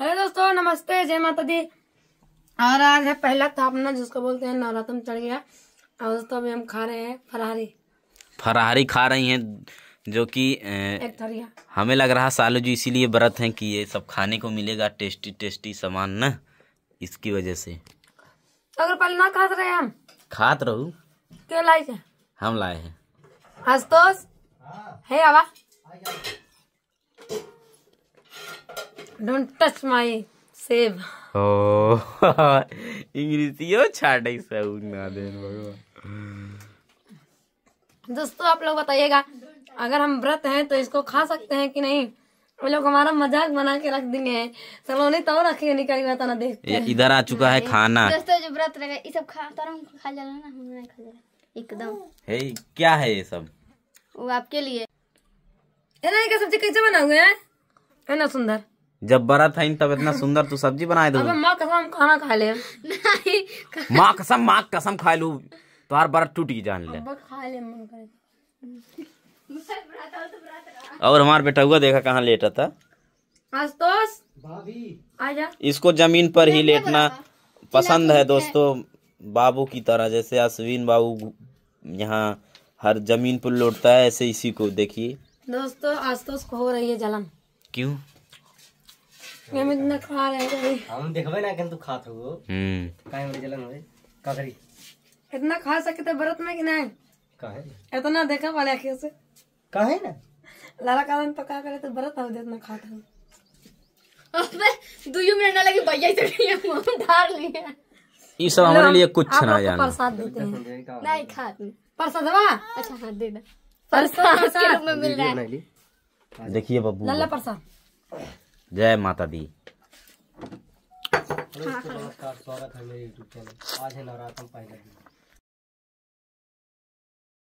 Hello दोस्तों नमस्ते जय माता दी और आज है पहला थापना जिसको बोलते हैं नवरात्र चढ़ गया और दोस्तों अभी हम खा रहे हैं फरहारी फरहारी खा रही हैं जो कि हमें लग रहा सालू जी इसीलिए व्रत हैं कि ये सब खाने को मिलेगा टेस्टी टेस्टी सामान ना इसकी वजह से तो अगर पहले ना खाते रहे हम खात रहू क्यों लाए हम लाए हैं आस्तोष है आवा डोंट टच माय सेव ओ इंग्लिश इंग्लिशियो छाड़ई सब ना देन भगवान दोस्तों आप लोग बताइएगा अगर हम व्रत हैं तो इसको खा सकते हैं कि नहीं वो लोग हमारा मजाक बना के रख देंगे नहीं तो रखिए निकल गया ना देख इधर आ चुका है खाना दोस्तों जो व्रत रहेगा ये सब खा खा जाना ना हमने खा जाना एकदम हे क्या है ये सब वो आपके लिए ये सब्जी कैसे बनाओगे है ना सुंदर जब बड़ा था तब इतना सुंदर तू सब्जी बनाए दो माँ कसम खाना खा ले माँ कसम माँ कसम खा लू तुम्हार तो बड़ा गई जान ले तो। और हमारे बेटा हुआ देखा कहाँ लेटा था भाभी इसको जमीन पर ही लेटना पसंद है दोस्तों बाबू की तरह जैसे अश्विन बाबू यहाँ हर जमीन पर लौटता है ऐसे इसी को देखिए दोस्तों तो को हो रही है जलन क्यों हम इतना खा रहे हम देखबे ना किंतु खात हो हम्म काहे में जलन होए काकरी इतना खा सकते व्रत तो में कि नहीं काहे इतना देखा वाले आंखों से काहे ना लाला कारण तो का करे तो व्रत हो इतना खात हो अबे दुयू मिनट ना लगी भैया से धार लिया ये सब हमारे लिए कुछ ना जाना प्रसाद देते हैं नहीं खाते प्रसादवा अच्छा हां दे दे प्रसाद के रूप में मिल रहा है देखिए बाबू लाला प्रसाद जय माता दी नमस्कार स्वागत है मेरे यूट्यूब चैनल आज है नवरात्र पहला दिन